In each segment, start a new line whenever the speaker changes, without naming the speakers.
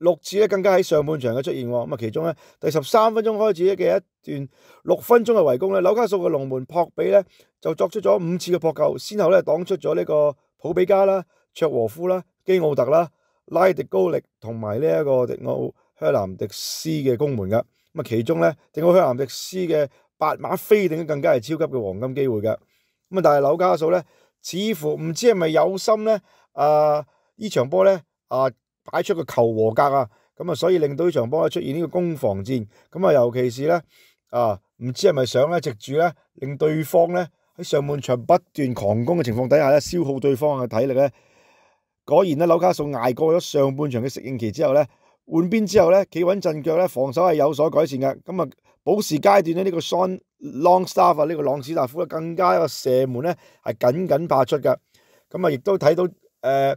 六次咧更加喺上半場嘅出現喎，咁啊其中咧第十三分鐘開始嘅一段六分鐘嘅圍攻咧，纽卡素嘅龍門撲比咧就作出咗五次嘅撲救，先後咧擋出咗呢個普比加啦、卓和夫啦、基奧特啦、拉迪高力同埋呢一個迪奧希南迪斯嘅攻門噶。咁啊其中咧迪奧希南迪斯嘅八马飛顶更加係超級嘅黃金機會噶。咁啊但係纽卡素咧似乎唔知係咪有心咧啊呢場波咧啊～摆出個求和格啊，咁啊，所以令到呢場波咧出現呢個攻防戰，咁啊，尤其是咧啊，唔知係咪想咧，藉住咧，令對方咧喺上半場不斷狂攻嘅情況底下咧，消耗對方嘅體力咧。果然咧，纽卡素捱過咗上半場嘅適應期之後咧，換邊之後咧，企穩陣腳咧，防守係有所改善嘅。咁啊，保时階段咧，呢個 Son Longstaff 啊，呢個朗史达夫咧更加一個射門咧係緊緊拍出㗎。咁啊，亦都睇到誒。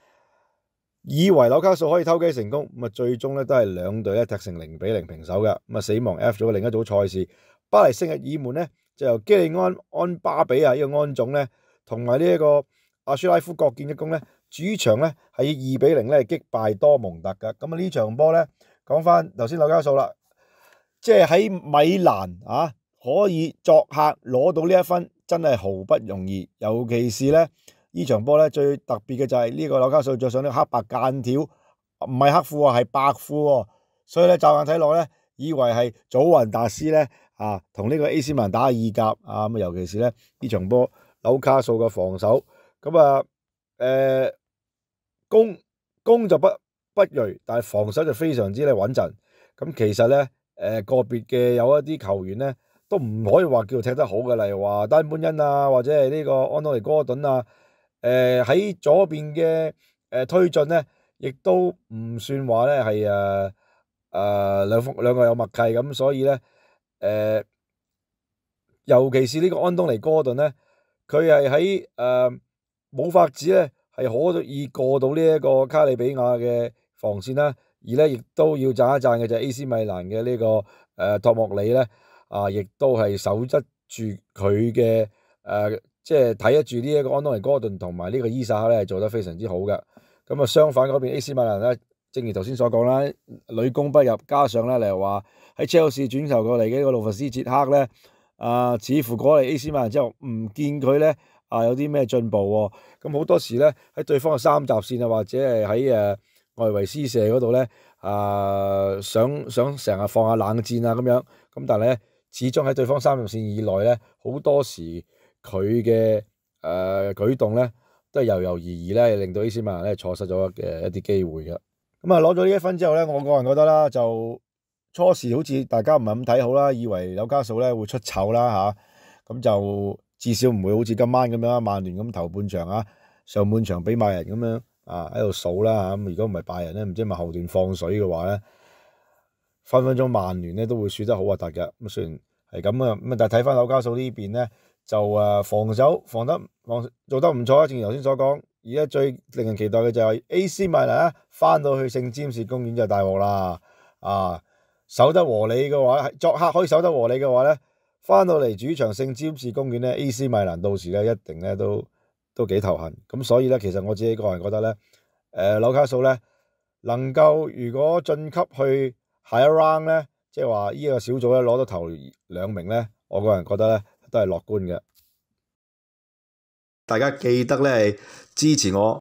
以为纽卡素可以偷鸡成功，咁啊最终咧都系两队咧踢成零比零平手嘅，咁啊死亡 F 咗另一组赛事，巴黎圣日耳门咧就由基利安安巴比啊呢个安总咧同埋呢一个阿舒拉夫各建一功咧，主场咧系二比零咧击败多蒙特噶，咁啊呢场波咧讲翻头先纽卡素啦，即系喺米兰啊可以作客攞到呢一分真系毫不容易，尤其是咧。呢場波咧最特別嘅就係呢個紐卡素着上啲黑白間條，唔係黑褲啊，係白褲喎，所以咧就眼睇落咧，以為係祖雲達斯咧，啊同呢個 AC 曼打二甲，啊咁尤其是咧呢場波紐卡素嘅防守，咁啊誒攻攻就不不鋭，但係防守就非常之咧穩陣。咁其實咧誒個別嘅有一啲球員咧都唔可以話叫踢得好嘅，例如話丹本恩啊，或者係呢個安多尼哥頓啊。誒喺左邊嘅誒推進咧，亦都唔算話咧係誒誒兩封兩個有默契咁，所以咧誒，尤其是呢個安東尼哥頓咧，佢係喺誒冇法子咧係可以過到呢一個卡利比亞嘅防線啦，而咧亦都要讚一讚嘅就係 AC 米蘭嘅呢個誒托莫里咧，啊亦都係守得住佢嘅誒。即係睇得住呢一個安東尼·哥頓同埋呢個伊克咧，係做得非常之好嘅。咁啊，相反嗰邊 AC 米蘭咧，正如頭先所講啦，屢攻不入，加上咧例如話喺 Chelsea 轉頭過嚟嘅個路弗斯·捷克咧，啊，似乎過嚟 AC 米蘭之後唔見佢咧啊有啲咩進步喎。咁好多時咧喺對方嘅三閘線啊，或者係喺誒外圍施射嗰度咧啊，想想成日放下冷戰啊咁樣。咁但係咧，始終喺對方三閘線以內咧，好多時。佢嘅誒舉動咧，都系猶猶豫豫咧，令到伊斯曼咧錯失咗嘅一啲機會嘅。咁啊，攞咗呢一分之後咧，我個人覺得啦，就初時好似大家唔係咁睇好啦，以為柳嘉數咧會出醜啦嚇，咁就至少唔會好似今晚咁樣，曼聯咁頭半場啊、上半場俾拜仁咁樣啊喺度數啦嚇。如果唔係拜仁咧，唔知咪後段放水嘅話咧，分分鐘曼聯咧都會輸得好核突嘅。咁雖然係咁啊，咁啊，但係睇翻柳嘉數呢邊咧。就誒防守防得防做得唔錯啊！正如頭先所講，而家最令人期待嘅就係 A.C. 米蘭啊，翻到去聖詹士公園就大鑊啦！啊，守得和理嘅話，作客可以守得和理嘅話咧，翻到嚟主場聖詹士公園咧，A.C. 米蘭到時咧一定咧都都幾頭痕。咁所以咧，其實我自己個人覺得咧，誒紐卡素咧能夠如果晉級去下一 round 咧，即係話呢個小組咧攞到頭兩名咧，我個人覺得咧。都係樂觀嘅，大家記得咧支持我。